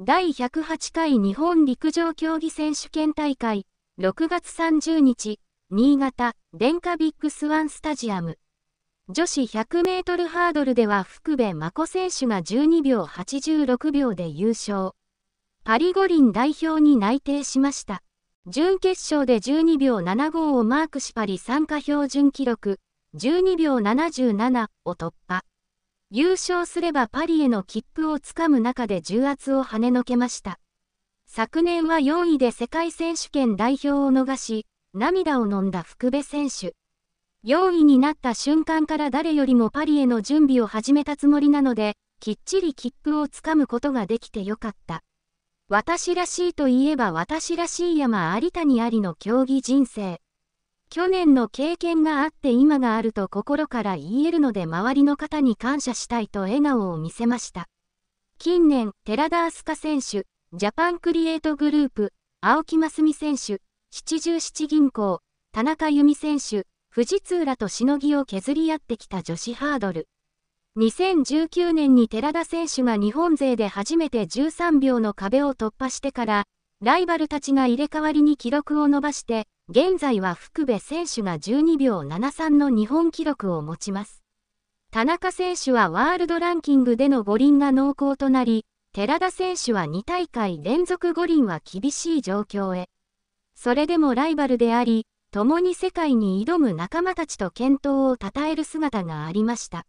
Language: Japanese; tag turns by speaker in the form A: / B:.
A: 第108回日本陸上競技選手権大会、6月30日、新潟、電化ビッグスワンスタジアム。女子100メートルハードルでは福部真子選手が12秒86秒で優勝。パリ五輪代表に内定しました。準決勝で12秒75をマークしパリ参加標準記録、12秒77を突破。優勝すればパリへの切符をつかむ中で重圧を跳ねのけました。昨年は4位で世界選手権代表を逃し、涙を飲んだ福部選手。4位になった瞬間から誰よりもパリへの準備を始めたつもりなので、きっちり切符をつかむことができてよかった。私らしいといえば私らしい山有谷ありの競技人生。去年の経験があって今があると心から言えるので周りの方に感謝したいと笑顔を見せました。近年、寺田明日香選手、ジャパンクリエイトグループ、青木真澄選手、七十七銀行、田中由美選手、富士通らとしのぎを削り合ってきた女子ハードル。2019年に寺田選手が日本勢で初めて13秒の壁を突破してから、ライバルたちが入れ替わりに記録を伸ばして、現在は福部選手が12秒73の日本記録を持ちます。田中選手はワールドランキングでの五輪が濃厚となり、寺田選手は2大会連続五輪は厳しい状況へ。それでもライバルであり、共に世界に挑む仲間たちと健闘を称える姿がありました。